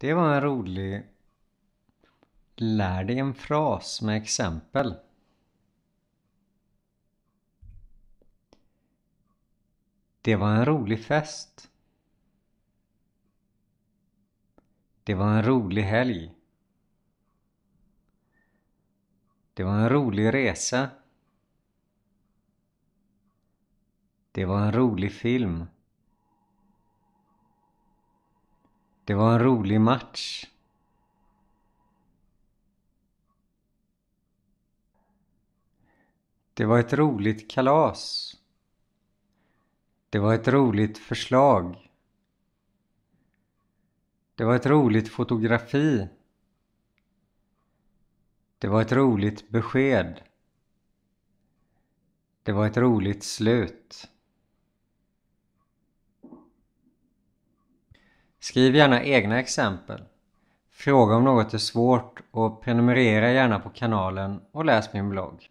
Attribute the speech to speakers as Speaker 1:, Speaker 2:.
Speaker 1: Det var en rolig Lär dig en fras med exempel. Det var en rolig fest. Det var en rolig helg. Det var en rolig resa. Det var en rolig film. Det var en rolig match. Det var ett roligt kalas. Det var ett roligt förslag. Det var ett roligt fotografi. Det var ett roligt besked. Det var ett roligt slut. Skriv gärna egna exempel. Fråga om något är svårt och prenumerera gärna på kanalen och läs min blogg.